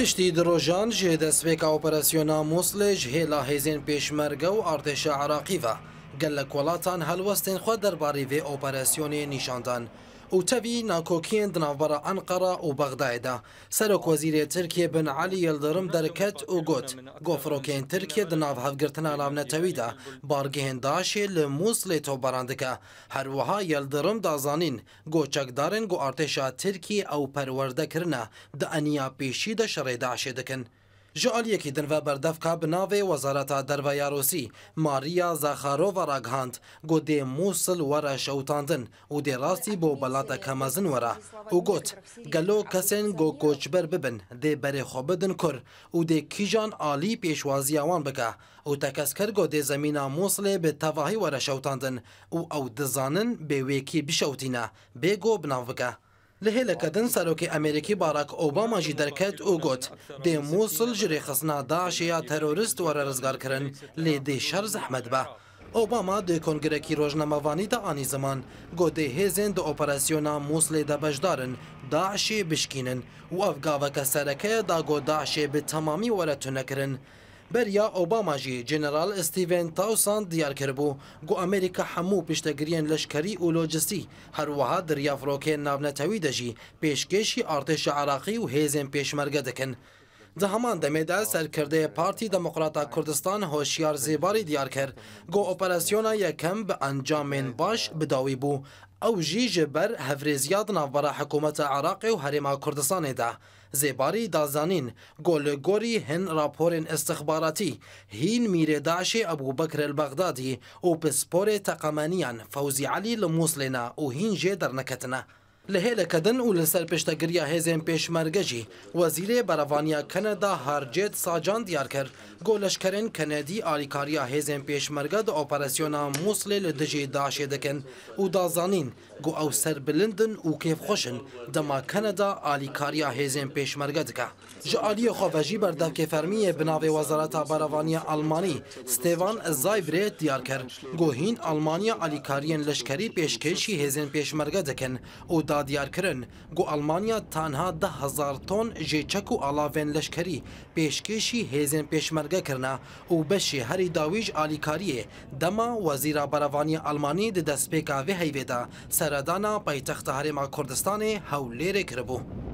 Piştî di rojan ji destpêka operasyona Moslê ji hêla hêzên pêşmerge û artêşa Iraqî ve gelek welatan helwestên xwe derbarê vê operasyonê nîşandan. و تەوی ناکۆکیان دناوبەرە ئەنقەرە و بەغدایدا سەرۆک وەزیرێ ترکیە بن علی یلدرم دەرکەت و گوت گۆفرۆکێن ترکیە دناو هەفگرتنە لاونەتەویدا بارگەهێنداشێ لە مووس لێ تۆبەراندەکە هەروەها یلدرم دازانین گۆچەکدارن گو ئارتێشا ترکی ئەو پەروەردەکردە دە ئەنیا پێشی دە شەڕێداشێ دەکەن Ji aliyekî din ve berdevka bi navê Wezareta Derveya Rosî, Mariya Zaxarova ragihand got dê Musil were şewtandin û dê rastî bo belata kemezin were û got gelo kesên got koçber bibin dê berê xwe bidin kur û dê kîjan alî pêşwaziya wan bike û tekeskir got dê zemîna Musilê bi tevahî were şewtandin û ew dizanin bê wêkî bişewtîne bê got binav bike. لهێلەکەدن سەرۆکی ئەمریکی باراک ئۆباماژی دەرکەت و گوت دێ مووسڵ ژرێ خستنا داعشەیە تەرۆریست وەرە ڕزگارکردن لێ دێ شەر زەحمەد بە. ئۆباما دێ کنگرەکی ڕۆژنەمەوانی دا ئانی زمان گۆدێ هێزێن دە ئۆپەراسسیۆنا مووسلێ دەبەشدارن داعشێ بشکینن و ئەفگاوەکە سەرەکەیە داگۆ داعشێ بە تەمامی وەرە تونەکردن بریا اوباما جی جنرال استیون تاوسان دیار کربو گو امریکا حمو پشتگرین لشکری و لوجستی هر وها دریا فروکه نابنتوی دجی پیشکشی ارتش عراقی و هیزن پیشمرگه دکن ده همان دمیده سرکرده پارتی دموکراتا کردستان هوشیار زیباری دیار کرد گو اپراسیونا یکم به انجامین باش بداوی بو او جی جبر هفریزیاد نوبرا حکومت عراق و هریما کردستان ده زیباری دازانین گل گوری هن راپورن استخباراتی هین میر داعش ابو بکر البغدادی و پسپور تقمانیان فوزی علی لموسلنا و هین جی درنکتنه لە هێلەکەدن و لەسەر پێشتەگریا هێزێن پێشمەرگەژی وەزیرێ بەرەوانیا کەنەدا هەرجێت ساجان دیار کرد گۆلەشکەرن کەنەدی ئاریکاریا هێزێن پێشمەرگە دە ئۆپەرسیۆنا مووسێ لە دژێ داشێ دەکەن و دازانین گو ئەو سەر بلندن و کێفخۆشن دەما کەنەدا ئالیکاریا هێزێن پێشمەرگە دکە ji aliyê xwevejî berdevkê fermiyê bi navê wezareta baravaniya Almanî Stêvan Zayvrê diyar kir. Gohîn Almanya alîkariyên leşkerî pêşkêşî hêzên pêşmerge dikin û da دیارکردن گو ئەلمانیا تەنها دههزار تۆن ژێچەک و ئالاڤێن لەشکری پێشکێشی هێزن پێشمەرگەکردنا و بەشی هەری داویش ئالیکاریە دەما وەزیرا بەرەوانی ئەلمانی دەدەستپێکاوێ هەیوێدا سەردانا پایتەختە هەرێما کوردستانی هەولێرێ کردبوو.